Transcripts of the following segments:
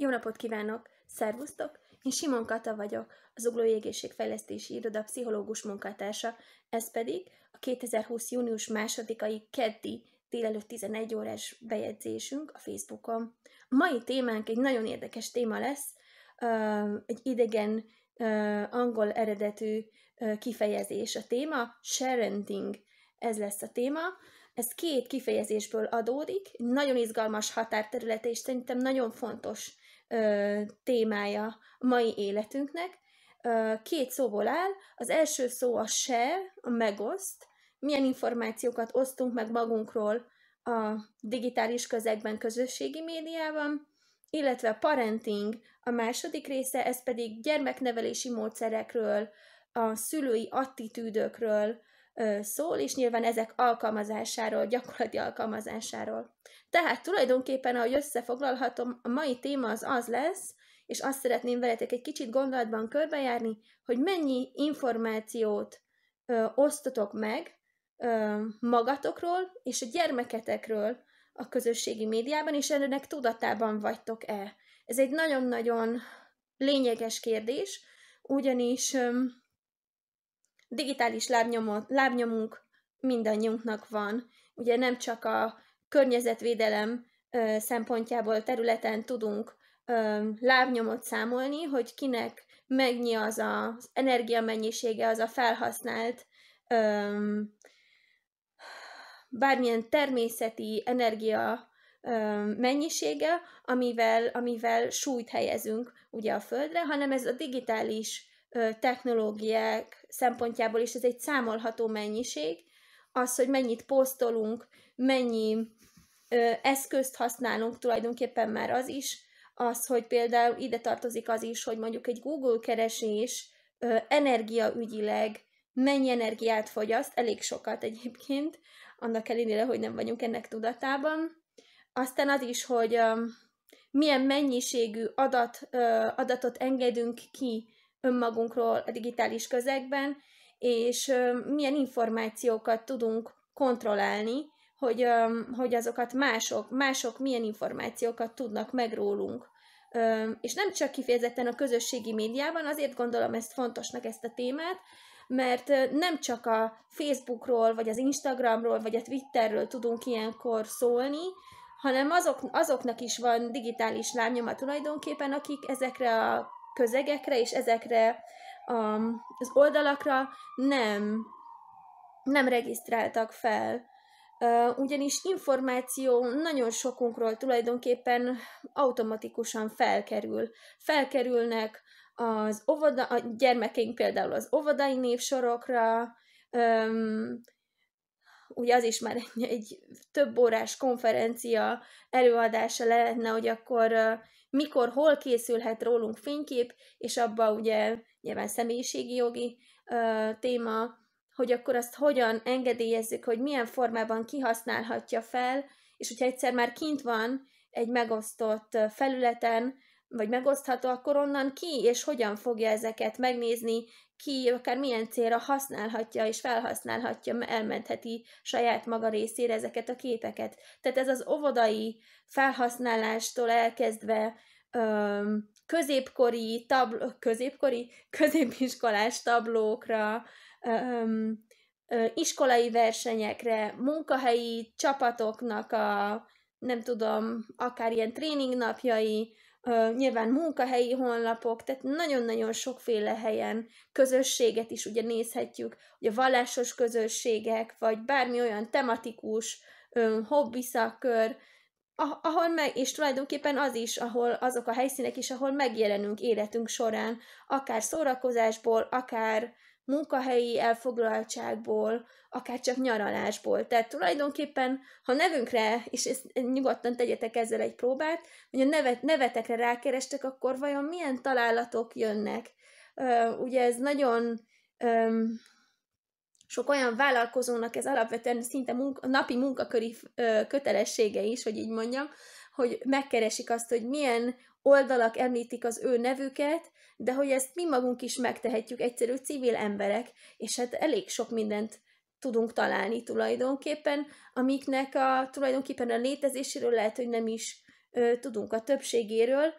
Jó napot kívánok! Szervusztok! Én Simon Kata vagyok, az Ugló Jégészség Fejlesztési Iroda pszichológus munkatársa, ez pedig a 2020. június 2-ai keddi délelőtt 11 órás bejegyzésünk a Facebookon. A mai témánk egy nagyon érdekes téma lesz, egy idegen angol eredetű kifejezés a téma, sharenting, ez lesz a téma. Ez két kifejezésből adódik, nagyon izgalmas határterülete, és szerintem nagyon fontos ö, témája a mai életünknek. Ö, két szóból áll. Az első szó a share, a megoszt. Milyen információkat osztunk meg magunkról a digitális közegben, közösségi médiában illetve a parenting, a második része, ez pedig gyermeknevelési módszerekről, a szülői attitűdökről, szól, és nyilván ezek alkalmazásáról, gyakorlati alkalmazásáról. Tehát tulajdonképpen, ahogy összefoglalhatom, a mai téma az az lesz, és azt szeretném veletek egy kicsit gondolatban körbejárni, hogy mennyi információt ö, osztotok meg ö, magatokról és a gyermeketekről a közösségi médiában, és ennek tudatában vagytok-e. Ez egy nagyon-nagyon lényeges kérdés, ugyanis... Ö, digitális lábnyomot, lábnyomunk mindannyiunknak van. Ugye nem csak a környezetvédelem szempontjából területen tudunk lábnyomot számolni, hogy kinek mennyi az az energiamennyisége, az a felhasznált ö, bármilyen természeti energia ö, mennyisége, amivel, amivel súlyt helyezünk ugye a földre, hanem ez a digitális technológiák szempontjából is ez egy számolható mennyiség, az, hogy mennyit posztolunk, mennyi ö, eszközt használunk, tulajdonképpen már az is, az, hogy például ide tartozik az is, hogy mondjuk egy Google keresés ö, energiaügyileg mennyi energiát fogyaszt, elég sokat egyébként, annak ellenére, hogy nem vagyunk ennek tudatában. Aztán az is, hogy ö, milyen mennyiségű adat, ö, adatot engedünk ki önmagunkról a digitális közegben, és milyen információkat tudunk kontrollálni, hogy, hogy azokat mások, mások milyen információkat tudnak meg rólunk. És nem csak kifejezetten a közösségi médiában, azért gondolom ezt fontosnak ezt a témát, mert nem csak a Facebookról, vagy az Instagramról, vagy a Twitterről tudunk ilyenkor szólni, hanem azok, azoknak is van digitális lábnyoma tulajdonképpen, akik ezekre a közegekre és ezekre az oldalakra nem, nem regisztráltak fel. Ugyanis információ nagyon sokunkról tulajdonképpen automatikusan felkerül. Felkerülnek az óvoda, a gyermekeink például az óvodai névsorokra, öm, ugye az is már egy, egy több órás konferencia előadása lehetne, hogy akkor mikor, hol készülhet rólunk fénykép, és abba ugye nyilván személyiségi jogi ö, téma, hogy akkor azt hogyan engedélyezzük, hogy milyen formában kihasználhatja fel, és hogyha egyszer már kint van egy megosztott felületen, vagy megosztható, akkor onnan ki és hogyan fogja ezeket megnézni, ki akár milyen célra használhatja és felhasználhatja, elmentheti saját maga részére ezeket a képeket. Tehát ez az óvodai felhasználástól elkezdve öm, középkori, tabl- középkori, középiskolás tablókra, öm, ö, iskolai versenyekre, munkahelyi csapatoknak a, nem tudom, akár ilyen tréningnapjai, nyilván munkahelyi honlapok, tehát nagyon-nagyon sokféle helyen közösséget is ugye nézhetjük, ugye vallásos közösségek, vagy bármi olyan tematikus hobbi szakkör, ah, ahol meg, és tulajdonképpen az is, ahol azok a helyszínek is, ahol megjelenünk életünk során, akár szórakozásból, akár munkahelyi elfoglaltságból, akár csak nyaralásból. Tehát tulajdonképpen, ha nevünkre, és ezt nyugodtan tegyetek ezzel egy próbát, hogy a nevet, nevetekre rákerestek, akkor vajon milyen találatok jönnek? Ugye ez nagyon sok olyan vállalkozónak ez alapvetően szinte munka, napi munkaköri kötelessége is, hogy így mondjam, hogy megkeresik azt, hogy milyen oldalak említik az ő nevüket, de hogy ezt mi magunk is megtehetjük, egyszerű civil emberek, és hát elég sok mindent tudunk találni tulajdonképpen, amiknek a, tulajdonképpen a létezéséről lehet, hogy nem is ö, tudunk a többségéről,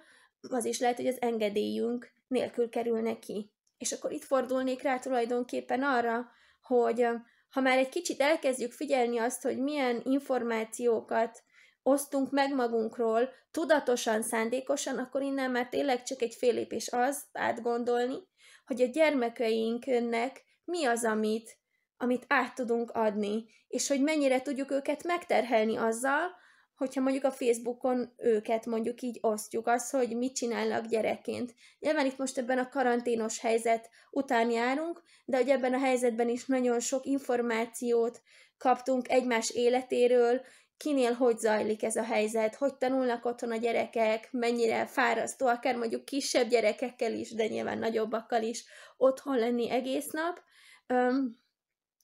az is lehet, hogy az engedélyünk nélkül kerül neki. És akkor itt fordulnék rá tulajdonképpen arra, hogy ha már egy kicsit elkezdjük figyelni azt, hogy milyen információkat osztunk meg magunkról tudatosan, szándékosan, akkor innen már tényleg csak egy fél lépés az átgondolni, hogy a gyermekeinknek mi az, amit, amit át tudunk adni, és hogy mennyire tudjuk őket megterhelni azzal, hogyha mondjuk a Facebookon őket mondjuk így osztjuk, az, hogy mit csinálnak gyerekként. Nyilván itt most ebben a karanténos helyzet után járunk, de hogy ebben a helyzetben is nagyon sok információt kaptunk egymás életéről, kinél hogy zajlik ez a helyzet, hogy tanulnak otthon a gyerekek, mennyire fárasztó, akár mondjuk kisebb gyerekekkel is, de nyilván nagyobbakkal is otthon lenni egész nap.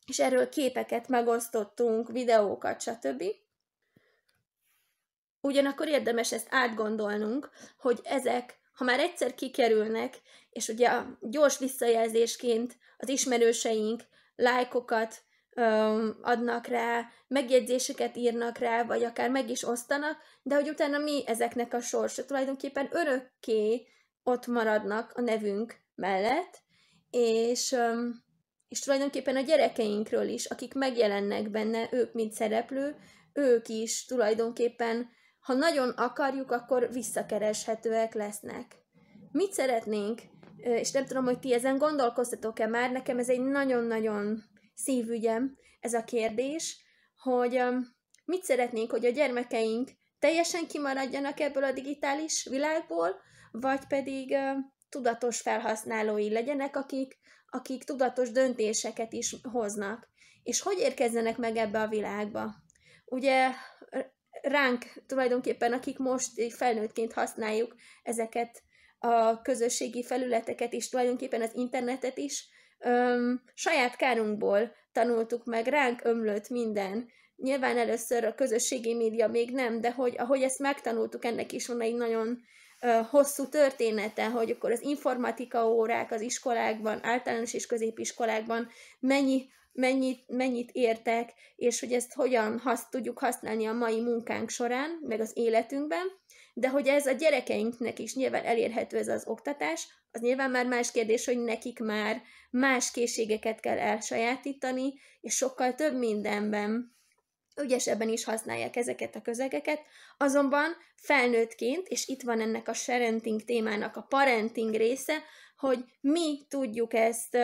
És erről képeket megosztottunk, videókat, stb. Ugyanakkor érdemes ezt átgondolnunk, hogy ezek, ha már egyszer kikerülnek, és ugye a gyors visszajelzésként az ismerőseink lájkokat, öm, adnak rá, megjegyzéseket írnak rá, vagy akár meg is osztanak, de hogy utána mi ezeknek a sorsa. Tulajdonképpen örökké ott maradnak a nevünk mellett, és, öm, és tulajdonképpen a gyerekeinkről is, akik megjelennek benne, ők mint szereplő, ők is tulajdonképpen, ha nagyon akarjuk, akkor visszakereshetőek lesznek. Mit szeretnénk és nem tudom, hogy ti ezen gondolkoztatok-e már, nekem ez egy nagyon-nagyon szívügyem ez a kérdés, hogy mit szeretnénk, hogy a gyermekeink teljesen kimaradjanak ebből a digitális világból, vagy pedig tudatos felhasználói legyenek, akik, akik tudatos döntéseket is hoznak. És hogy érkezzenek meg ebbe a világba? Ugye ránk tulajdonképpen, akik most felnőttként használjuk ezeket a közösségi felületeket, és tulajdonképpen az internetet is, öm, saját kárunkból tanultuk meg, ránk ömlött minden. Nyilván először a közösségi média még nem, de hogy ahogy ezt megtanultuk, ennek is van egy nagyon ö, hosszú története, hogy akkor az informatika órák az iskolákban, általános és középiskolákban mennyi mennyit, mennyit értek, és hogy ezt hogyan hasz, tudjuk használni a mai munkánk során, meg az életünkben de hogy ez a gyerekeinknek is nyilván elérhető ez az oktatás, az nyilván már más kérdés, hogy nekik már más készségeket kell elsajátítani, és sokkal több mindenben ügyesebben is használják ezeket a közegeket, azonban felnőttként, és itt van ennek a sharenting témának a parenting része, hogy mi tudjuk ezt,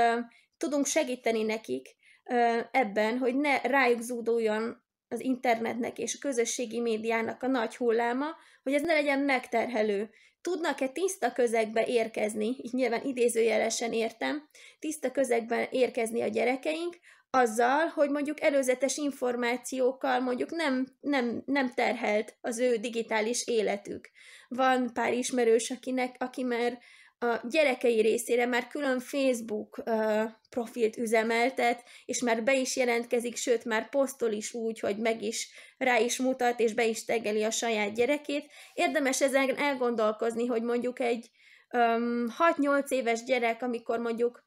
tudunk segíteni nekik ebben, hogy ne rájuk zúduljon az internetnek és a közösségi médiának a nagy hulláma, hogy ez ne legyen megterhelő. Tudnak-e tiszta közegbe érkezni, így nyilván idézőjelesen értem, tiszta közegben érkezni a gyerekeink, azzal, hogy mondjuk előzetes információkkal mondjuk nem, nem, nem terhelt az ő digitális életük. Van pár ismerős, akinek, aki már a gyerekei részére már külön Facebook profilt üzemeltet, és már be is jelentkezik, sőt, már posztol is úgy, hogy meg is rá is mutat, és be is tegeli a saját gyerekét. Érdemes ezen elgondolkozni, hogy mondjuk egy 6-8 éves gyerek, amikor mondjuk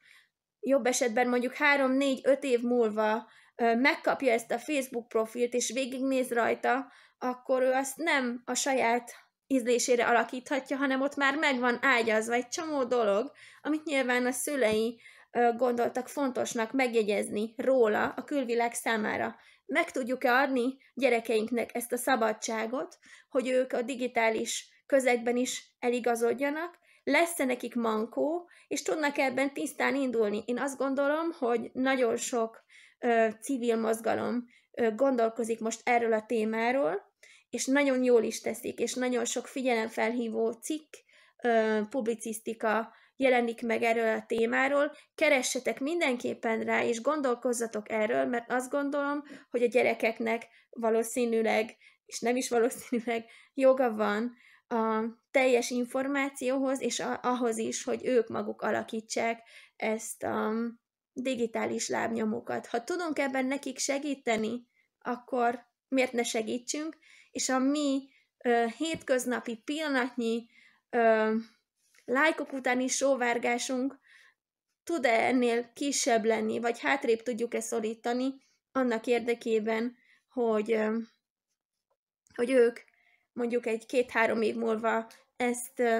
jobb esetben mondjuk 3-4-5 év múlva megkapja ezt a Facebook profilt, és végignéz rajta, akkor ő azt nem a saját ízlésére alakíthatja, hanem ott már megvan ágyazva egy csomó dolog, amit nyilván a szülei gondoltak fontosnak megjegyezni róla a külvilág számára. Meg tudjuk-e adni gyerekeinknek ezt a szabadságot, hogy ők a digitális közegben is eligazodjanak, lesz-e nekik mankó, és tudnak ebben tisztán indulni. Én azt gondolom, hogy nagyon sok ö, civil mozgalom ö, gondolkozik most erről a témáról, és nagyon jól is teszik, és nagyon sok figyelemfelhívó cikk, publicisztika jelenik meg erről a témáról. Keressetek mindenképpen rá, és gondolkozzatok erről, mert azt gondolom, hogy a gyerekeknek valószínűleg, és nem is valószínűleg, joga van a teljes információhoz, és a, ahhoz is, hogy ők maguk alakítsák ezt a digitális lábnyomukat. Ha tudunk ebben nekik segíteni, akkor miért ne segítsünk, és a mi ö, hétköznapi pillanatnyi ö, lájkok utáni sóvárgásunk tud-e ennél kisebb lenni, vagy hátrébb tudjuk-e szorítani annak érdekében, hogy, ö, hogy ők mondjuk egy két-három év múlva ezt ö,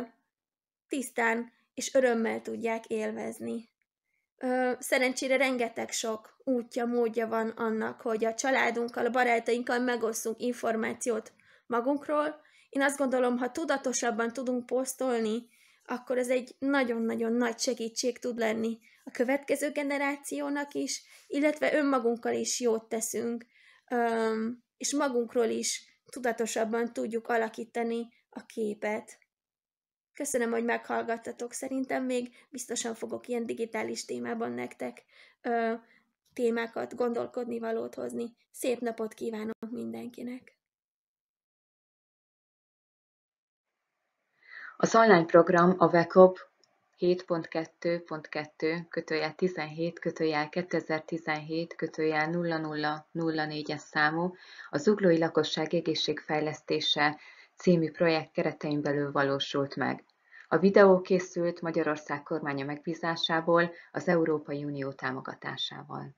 tisztán és örömmel tudják élvezni szerencsére rengeteg sok útja, módja van annak, hogy a családunkkal, a barátainkkal megosszunk információt magunkról. Én azt gondolom, ha tudatosabban tudunk posztolni, akkor ez egy nagyon-nagyon nagy segítség tud lenni a következő generációnak is, illetve önmagunkkal is jót teszünk, és magunkról is tudatosabban tudjuk alakítani a képet. Köszönöm, hogy meghallgattatok. Szerintem még biztosan fogok ilyen digitális témában nektek ö, témákat, gondolkodni valót hozni. Szép napot kívánok mindenkinek! Az online program a Vekop 7.2.2 kötőjel 17 kötőjel 2017 kötőjel 0004-es számú a zuglói lakosság egészségfejlesztése című projekt keretein belül valósult meg. A videó készült Magyarország kormánya megbízásából az Európai Unió támogatásával.